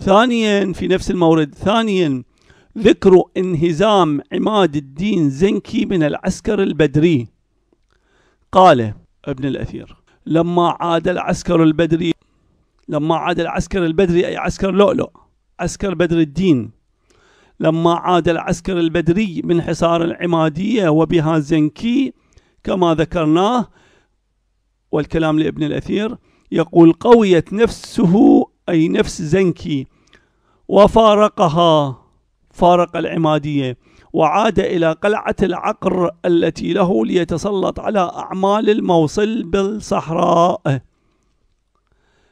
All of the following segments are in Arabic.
ثانيا في نفس المورد ثانيا ذكر انهزام عماد الدين زنكي من العسكر البدري قال ابن الأثير لما عاد العسكر البدري لما عاد العسكر البدري أي عسكر لؤلؤ عسكر بدر الدين لما عاد العسكر البدري من حصار العمادية وبها زنكي كما ذكرناه والكلام لابن الأثير يقول قويت نفسه أي نفس زنكي وفارقها فارق العمادية وعاد إلى قلعة العقر التي له ليتسلط على أعمال الموصل بالصحراء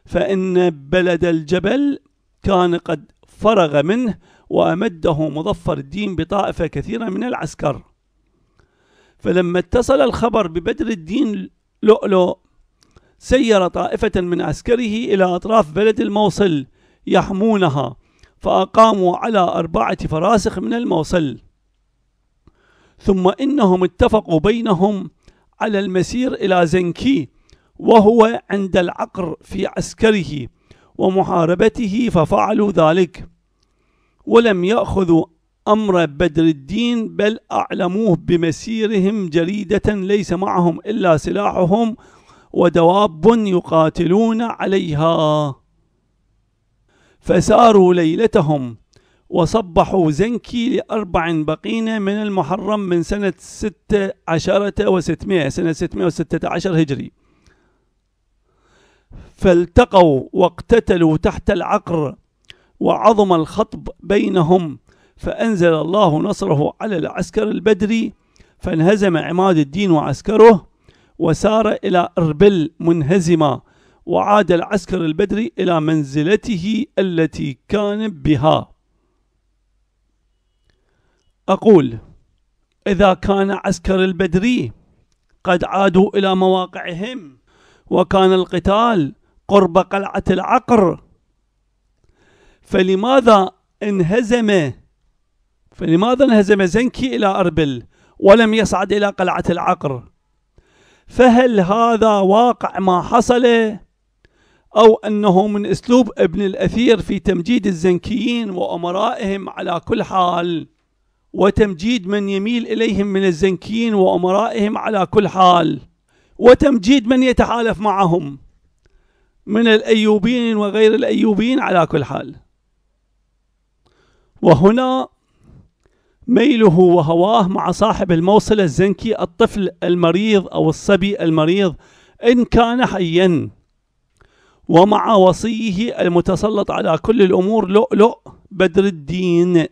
فإن بلد الجبل كان قد فرغ منه وأمده مظفر الدين بطائفة كثيرة من العسكر فلما اتصل الخبر ببدر الدين لؤلؤ سير طائفة من عسكره إلى أطراف بلد الموصل يحمونها فأقاموا على أربعة فراسخ من الموصل ثم إنهم اتفقوا بينهم على المسير إلى زنكي وهو عند العقر في عسكره ومحاربته ففعلوا ذلك ولم يأخذوا أمر بدر الدين بل أعلموه بمسيرهم جريدة ليس معهم إلا سلاحهم ودواب يقاتلون عليها فساروا ليلتهم وصبحوا زنكي لأربع بقين من المحرم من سنة ستة عشرة وستمائة سنة ستمائة وستة عشر هجري فالتقوا واقتتلوا تحت العقر وعظم الخطب بينهم فأنزل الله نصره على العسكر البدري فانهزم عماد الدين وعسكره وسار إلى أربل منهزما وعاد العسكر البدري إلى منزلته التي كان بها أقول إذا كان عسكر البدري قد عادوا إلى مواقعهم وكان القتال قرب قلعة العقر فلماذا انهزم فلماذا انهزم زنكي إلى أربل ولم يصعد إلى قلعة العقر فهل هذا واقع ما حصل أو أنه من أسلوب ابن الأثير في تمجيد الزنكيين وأمرائهم على كل حال وتمجيد من يميل إليهم من الزنكيين وأمرائهم على كل حال وتمجيد من يتحالف معهم من الأيوبيين وغير الأيوبيين على كل حال وهنا ميله وهواه مع صاحب الموصل الزنكي الطفل المريض أو الصبي المريض إن كان حيا ومع وصيه المتسلط على كل الأمور لؤلؤ بدر الدين